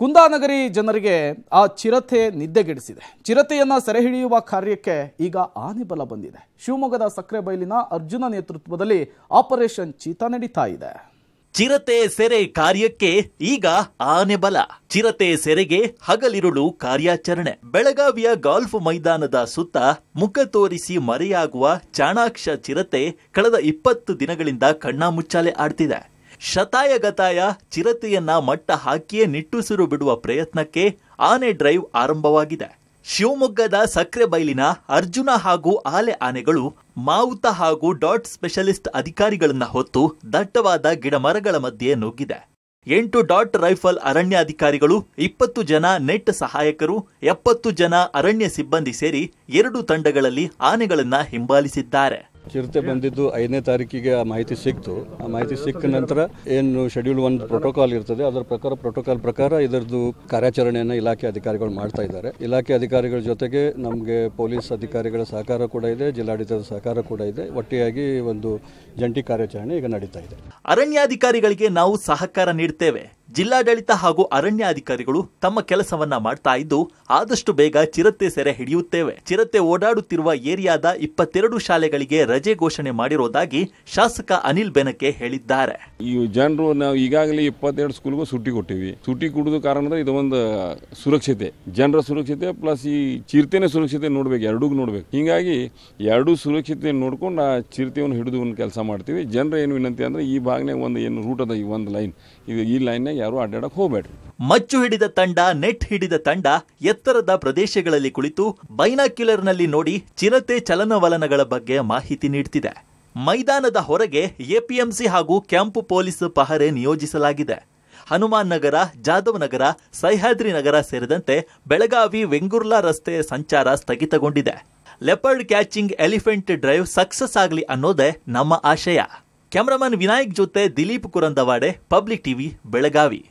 ಕುಂದಾನಗರಿ ಜನರಿಗೆ ಆ ಚಿರತೆ ನಿದ್ದೆಗೆಡಿಸಿದೆ ಚಿರತೆಯನ್ನು ಸೆರೆ ಹಿಡಿಯುವ ಕಾರ್ಯಕ್ಕೆ ಈಗ ಆನೆಬಲ ಬಂದಿದೆ ಶಿವಮೊಗ್ಗದ ಸಕ್ಕರೆ ಬೈಲಿನ ಅರ್ಜುನ ನೇತೃತ್ವದಲ್ಲಿ ಆಪರೇಷನ್ ಚೀತ ನಡೀತಾ ಇದೆ ಚಿರತೆ ಸೆರೆ ಕಾರ್ಯಕ್ಕೆ ಈಗ ಆನೆಬಲ ಚಿರತೆ ಸೆರೆಗೆ ಹಗಲಿರುಳು ಕಾರ್ಯಾಚರಣೆ ಬೆಳಗಾವಿಯ ಗಾಲ್ಫ್ ಮೈದಾನದ ಸುತ್ತ ಮುಖ ತೋರಿಸಿ ಮರೆಯಾಗುವ ಚಾಣಾಕ್ಷ ಚಿರತೆ ಕಳೆದ ಇಪ್ಪತ್ತು ದಿನಗಳಿಂದ ಕಣ್ಣಾಮುಚ್ಚಾಲೆ ಆಡ್ತಿದೆ ಶತಾಯಗತಾಯ ಚಿರತೆಯನ್ನ ಮಟ್ಟ ಹಾಕಿಯೇ ನಿಟ್ಟುಸಿರು ಬಿಡುವ ಪ್ರಯತ್ನಕ್ಕೆ ಆನೆ ಡ್ರೈವ್ ಆರಂಭವಾಗಿದೆ ಶಿವಮೊಗ್ಗದ ಸಕ್ರೆ ಬೈಲಿನ ಅರ್ಜುನ ಹಾಗೂ ಆಲೆ ಆನೆಗಳು ಮಾವುತ ಹಾಗೂ ಡಾಟ್ ಸ್ಪೆಷಲಿಸ್ಟ್ ಅಧಿಕಾರಿಗಳನ್ನ ಹೊತ್ತು ದಟ್ಟವಾದ ಗಿಡಮರಗಳ ಮಧ್ಯೆ ನುಗ್ಗಿದೆ ಎಂಟು ಡಾಟ್ ರೈಫಲ್ ಅರಣ್ಯಾಧಿಕಾರಿಗಳು ಇಪ್ಪತ್ತು ಜನ ನೆಟ್ ಸಹಾಯಕರು ಎಪ್ಪತ್ತು ಜನ ಅರಣ್ಯ ಸಿಬ್ಬಂದಿ ಸೇರಿ ಎರಡು ತಂಡಗಳಲ್ಲಿ ಆನೆಗಳನ್ನು ಹಿಂಬಾಲಿಸಿದ್ದಾರೆ ಚಿರತೆ ಬಂದಿದ್ದು ಐದನೇ ತಾರೀಕಿಗೆ ಆ ಮಾಹಿತಿ ಸಿಕ್ತು ಆ ಮಾಹಿತಿ ಸಿಕ್ಕ ನಂತರ ಏನು ಶೆಡ್ಯೂಲ್ ಒಂದು ಪ್ರೋಟೋಕಾಲ್ ಇರ್ತದೆ ಅದರ ಪ್ರಕಾರ ಪ್ರೋಟೋಕಾಲ್ ಪ್ರಕಾರ ಇದರದ್ದು ಕಾರ್ಯಾಚರಣೆಯನ್ನು ಇಲಾಖೆ ಅಧಿಕಾರಿಗಳು ಮಾಡ್ತಾ ಇದ್ದಾರೆ ಇಲಾಖೆ ಅಧಿಕಾರಿಗಳ ಜೊತೆಗೆ ನಮಗೆ ಪೊಲೀಸ್ ಅಧಿಕಾರಿಗಳ ಸಹಕಾರ ಕೂಡ ಇದೆ ಜಿಲ್ಲಾಡಳಿತದ ಸಹಕಾರ ಕೂಡ ಇದೆ ಒಟ್ಟಿಯಾಗಿ ಒಂದು ಜಂಟಿ ಕಾರ್ಯಾಚರಣೆ ಈಗ ನಡೀತಾ ಇದೆ ಅರಣ್ಯಾಧಿಕಾರಿಗಳಿಗೆ ನಾವು ಸಹಕಾರ ನೀಡ್ತೇವೆ ಜಿಲ್ಲಾಡಳಿತ ಹಾಗೂ ಅರಣ್ಯ ಅಧಿಕಾರಿಗಳು ತಮ್ಮ ಕೆಲಸವನ್ನ ಮಾಡ್ತಾ ಇದ್ದು ಆದಷ್ಟು ಬೇಗ ಚಿರತೆ ಸೆರೆ ಹಿಡಿಯುತ್ತೇವೆ ಚಿರತೆ ಓಡಾಡುತ್ತಿರುವ ಏರಿಯಾದ ಇಪ್ಪತ್ತೆರಡು ಶಾಲೆಗಳಿಗೆ ರಜೆ ಘೋಷಣೆ ಮಾಡಿರೋದಾಗಿ ಶಾಸಕ ಅನಿಲ್ ಬೆನಕೆ ಹೇಳಿದ್ದಾರೆ ಈ ಜನರು ನಾವು ಈಗಾಗಲೇ ಇಪ್ಪತ್ತೆರಡು ಸ್ಕೂಲ್ಗೂ ಸುಟ್ಟಿ ಕೊಟ್ಟಿವಿ ಸುಟ್ಟಿ ಕೊಡುವುದು ಕಾರಣ ಇದು ಒಂದು ಸುರಕ್ಷತೆ ಜನರ ಸುರಕ್ಷತೆ ಪ್ಲಸ್ ಈ ಚಿರತೆನೆ ಸುರಕ್ಷತೆ ನೋಡ್ಬೇಕು ಎರಡೂ ನೋಡ್ಬೇಕು ಹೀಗಾಗಿ ಎರಡು ಸುರಕ್ಷತೆ ನೋಡ್ಕೊಂಡು ಆ ಚಿರತೆಯನ್ನು ಹಿಡಿದು ಒಂದು ಕೆಲಸ ಮಾಡ್ತೀವಿ ಜನರ ಏನು ವಿನಂತಿ ಅಂದ್ರೆ ಈ ಭಾಗನೇ ಒಂದು ಏನು ರೂಟ್ ಅದ ಈ ಒಂದು ಲೈನ್ ಇದು ಈ ಲೈನ್ನಾಗ ಯಾರು ಅಡ್ಡಾಡಕ್ಕೆ ಹೋಗ್ಬೇಡ್ರಿ ಮಚ್ಚು ಹಿಡಿದ ತಂಡ ನೆಟ್ ಹಿಡಿದ ತಂಡ ಎತ್ತರದ ಪ್ರದೇಶಗಳಲ್ಲಿ ಕುಳಿತು ಬೈನಾಕ್ಯುಲರ್ನಲ್ಲಿ ನೋಡಿ ಚಿರತೆ ಚಲನವಲನಗಳ ಬಗ್ಗೆ ಮಾಹಿತಿ ನೀಡುತ್ತಿದೆ ಮೈದಾನದ ಹೊರಗೆ ಎಪಿಎಂಸಿ ಹಾಗೂ ಕ್ಯಾಂಪು ಪೊಲೀಸ್ ಪಹರೆ ನಿಯೋಜಿಸಲಾಗಿದೆ ಹನುಮಾನ್ ನಗರ ಜಾಧವ್ ನಗರ ಸಹ್ಯಾದ್ರಿ ನಗರ ಸೇರಿದಂತೆ ಬೆಳಗಾವಿ ವೆಂಗುರ್ಲಾ ರಸ್ತೆ ಸಂಚಾರ ಸ್ಥಗಿತಗೊಂಡಿದೆ leopard catching elephant drive success ಆಗಲಿ ಅನ್ನೋದೇ ನಮ್ಮ ಆಶಯ ಕ್ಯಾಮರಾಮನ್ ವಿನಾಯಕ್ ಜೊತೆ ದಿಲೀಪ್ ಕುರಂದವಾಡೆ ಪಬ್ಲಿಕ್ ಟಿವಿ ಬೆಳಗಾವಿ